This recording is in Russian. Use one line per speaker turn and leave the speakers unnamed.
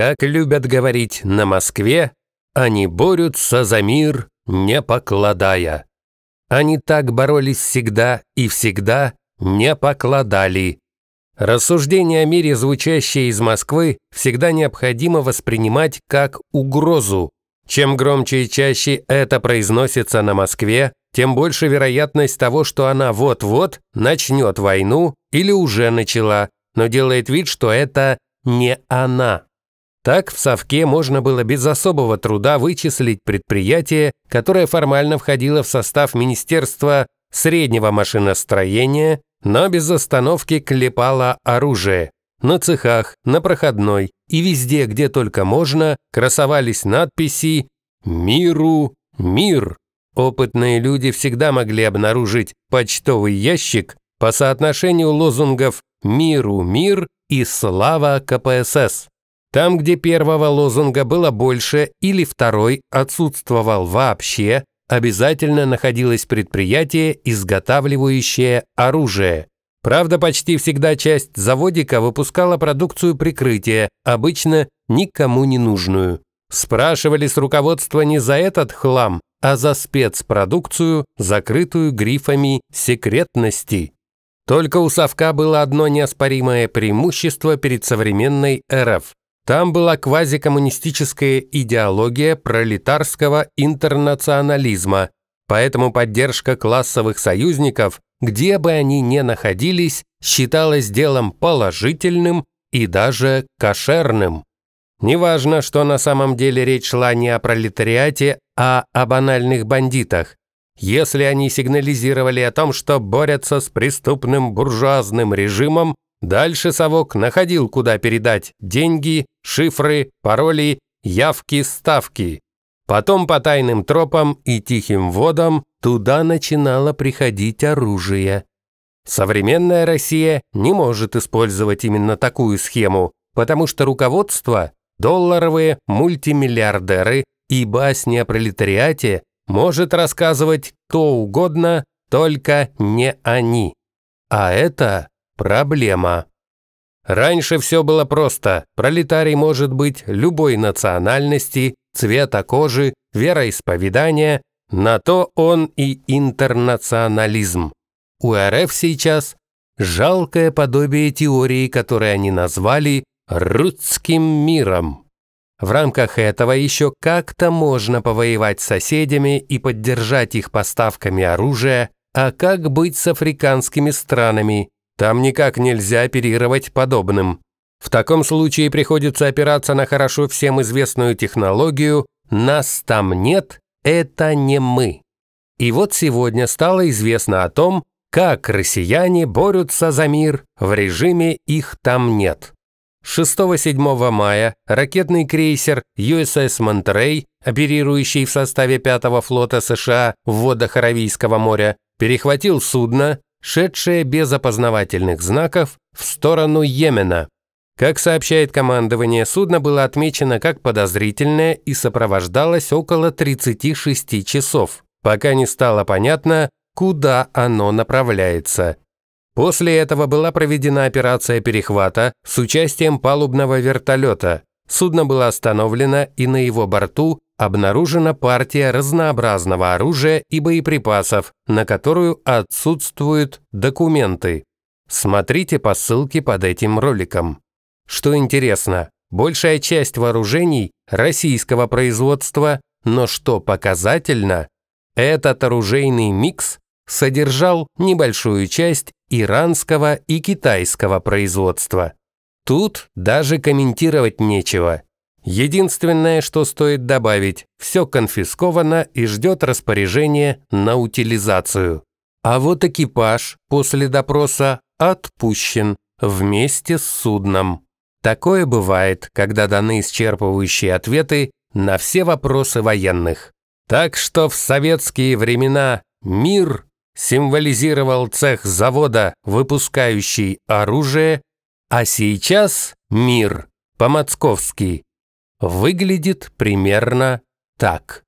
как любят говорить на Москве, они борются за мир, не покладая. Они так боролись всегда и всегда не покладали. Рассуждение о мире, звучащее из Москвы, всегда необходимо воспринимать как угрозу. Чем громче и чаще это произносится на Москве, тем больше вероятность того, что она вот-вот начнет войну или уже начала, но делает вид, что это не она. Так в совке можно было без особого труда вычислить предприятие, которое формально входило в состав Министерства среднего машиностроения, но без остановки клепало оружие. На цехах, на проходной и везде, где только можно, красовались надписи «Миру мир». Опытные люди всегда могли обнаружить почтовый ящик по соотношению лозунгов «Миру мир» и «Слава КПСС». Там, где первого лозунга было больше или второй отсутствовал вообще, обязательно находилось предприятие, изготавливающее оружие. Правда, почти всегда часть заводика выпускала продукцию прикрытия, обычно никому не нужную. Спрашивали с руководства не за этот хлам, а за спецпродукцию, закрытую грифами секретности. Только у совка было одно неоспоримое преимущество перед современной РФ. Там была квазикоммунистическая идеология пролетарского интернационализма, поэтому поддержка классовых союзников, где бы они ни находились, считалась делом положительным и даже кошерным. Неважно, что на самом деле речь шла не о пролетариате, а о банальных бандитах. Если они сигнализировали о том, что борются с преступным буржуазным режимом, Дальше совок находил, куда передать деньги, шифры, пароли, явки, ставки. Потом по тайным тропам и тихим водам туда начинало приходить оружие. Современная Россия не может использовать именно такую схему, потому что руководство – долларовые мультимиллиардеры, и басни о пролетариате может рассказывать кто угодно, только не они. А это Проблема. Раньше все было просто. Пролетарий может быть любой национальности, цвета кожи, вероисповедания. На то он и интернационализм. У РФ сейчас жалкое подобие теории, которую они назвали «русским миром». В рамках этого еще как-то можно повоевать с соседями и поддержать их поставками оружия, а как быть с африканскими странами, там никак нельзя оперировать подобным. В таком случае приходится опираться на хорошо всем известную технологию «нас там нет, это не мы». И вот сегодня стало известно о том, как россияне борются за мир в режиме «их там нет». 6-7 мая ракетный крейсер USS Monterey, оперирующий в составе 5-го флота США в водах Аравийского моря, перехватил судно, шедшее без опознавательных знаков в сторону Йемена. Как сообщает командование, судно было отмечено как подозрительное и сопровождалось около 36 часов, пока не стало понятно, куда оно направляется. После этого была проведена операция перехвата с участием палубного вертолета. Судно было остановлено, и на его борту обнаружена партия разнообразного оружия и боеприпасов, на которую отсутствуют документы. Смотрите по ссылке под этим роликом. Что интересно, большая часть вооружений российского производства, но что показательно, этот оружейный микс содержал небольшую часть иранского и китайского производства. Тут даже комментировать нечего, Единственное, что стоит добавить, все конфисковано и ждет распоряжение на утилизацию. А вот экипаж после допроса отпущен вместе с судном. Такое бывает, когда даны исчерпывающие ответы на все вопросы военных. Так что в советские времена мир символизировал цех завода, выпускающий оружие, а сейчас мир по-московски выглядит примерно так.